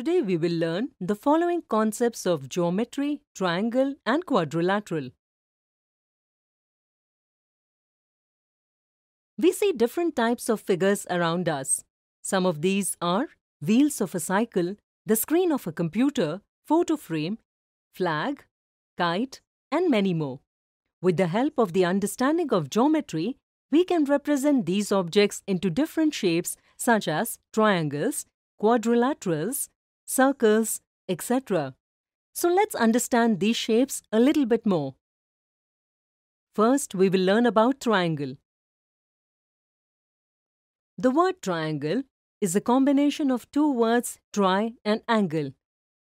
Today we will learn the following concepts of geometry, triangle and quadrilateral. We see different types of figures around us. Some of these are wheels of a cycle, the screen of a computer, photo frame, flag, kite and many more. With the help of the understanding of geometry, we can represent these objects into different shapes such as triangles, quadrilaterals, circles, etc. So let's understand these shapes a little bit more. First, we will learn about triangle. The word triangle is a combination of two words tri and angle.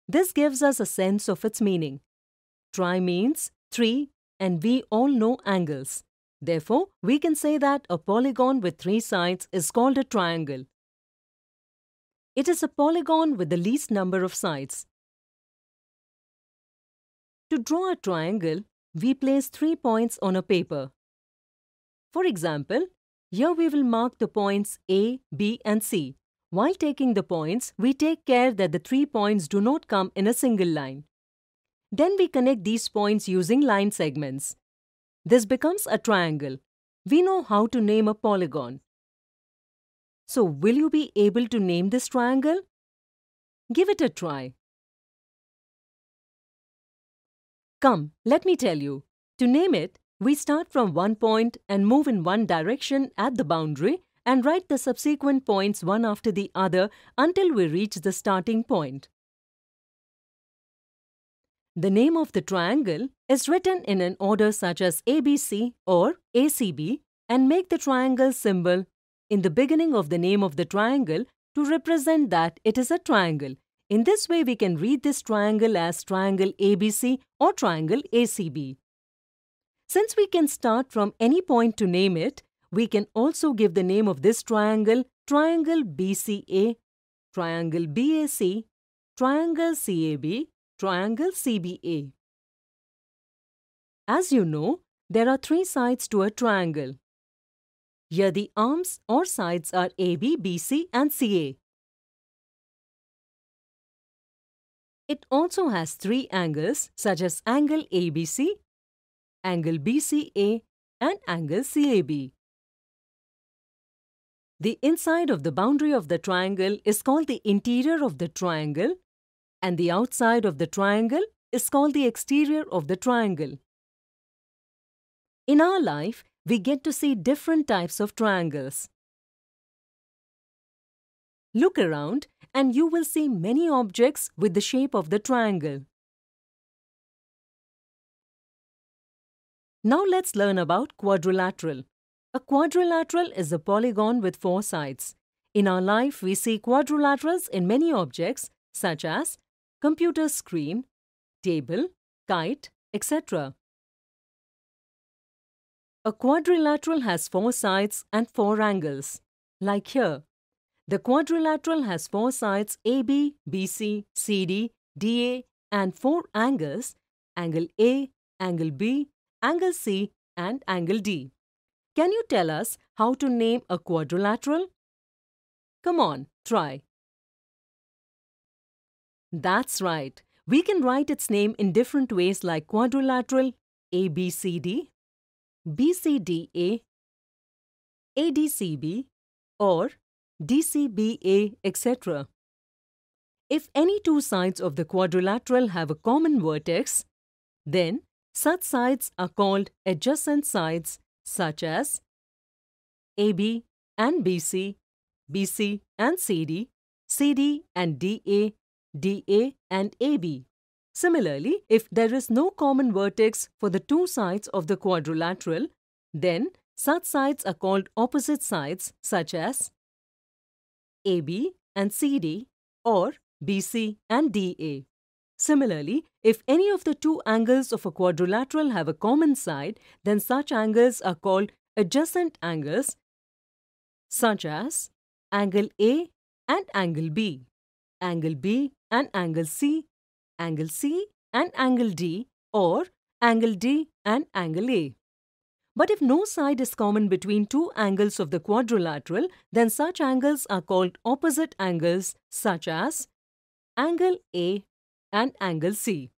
This gives us a sense of its meaning. Tri means three and we all know angles. Therefore, we can say that a polygon with three sides is called a triangle. It is a polygon with the least number of sides. To draw a triangle, we place three points on a paper. For example, here we will mark the points A, B and C. While taking the points, we take care that the three points do not come in a single line. Then we connect these points using line segments. This becomes a triangle. We know how to name a polygon. So will you be able to name this triangle? Give it a try. Come, let me tell you. To name it, we start from one point and move in one direction at the boundary and write the subsequent points one after the other until we reach the starting point. The name of the triangle is written in an order such as ABC or ACB and make the triangle symbol in the beginning of the name of the triangle to represent that it is a triangle. In this way, we can read this triangle as triangle ABC or triangle ACB. Since we can start from any point to name it, we can also give the name of this triangle triangle BCA, triangle BAC, triangle CAB, triangle CBA. As you know, there are three sides to a triangle. Here the arms or sides are AB, BC and CA. It also has three angles such as angle ABC, angle BCA and angle CAB. The inside of the boundary of the triangle is called the interior of the triangle and the outside of the triangle is called the exterior of the triangle. In our life, we get to see different types of triangles. Look around and you will see many objects with the shape of the triangle. Now let's learn about quadrilateral. A quadrilateral is a polygon with four sides. In our life, we see quadrilaterals in many objects such as computer screen, table, kite, etc. A quadrilateral has four sides and four angles, like here. The quadrilateral has four sides AB, BC, CD, DA and four angles, angle A, angle B, angle C and angle D. Can you tell us how to name a quadrilateral? Come on, try. That's right. We can write its name in different ways like quadrilateral, ABCD, BCDA, ADCB or DCBA, etc. If any two sides of the quadrilateral have a common vertex, then such sides are called adjacent sides such as AB and BC, BC and CD, CD and DA, DA and AB. Similarly, if there is no common vertex for the two sides of the quadrilateral, then such sides are called opposite sides such as AB and CD or BC and DA. Similarly, if any of the two angles of a quadrilateral have a common side, then such angles are called adjacent angles such as angle A and angle B, angle B and angle C angle C and angle D or angle D and angle A. But if no side is common between two angles of the quadrilateral, then such angles are called opposite angles such as angle A and angle C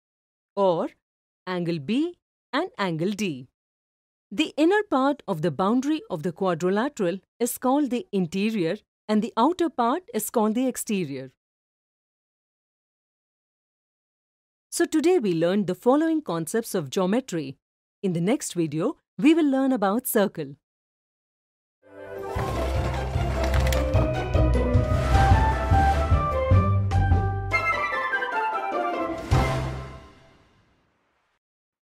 or angle B and angle D. The inner part of the boundary of the quadrilateral is called the interior and the outer part is called the exterior. So today we learned the following concepts of geometry. In the next video, we will learn about circle.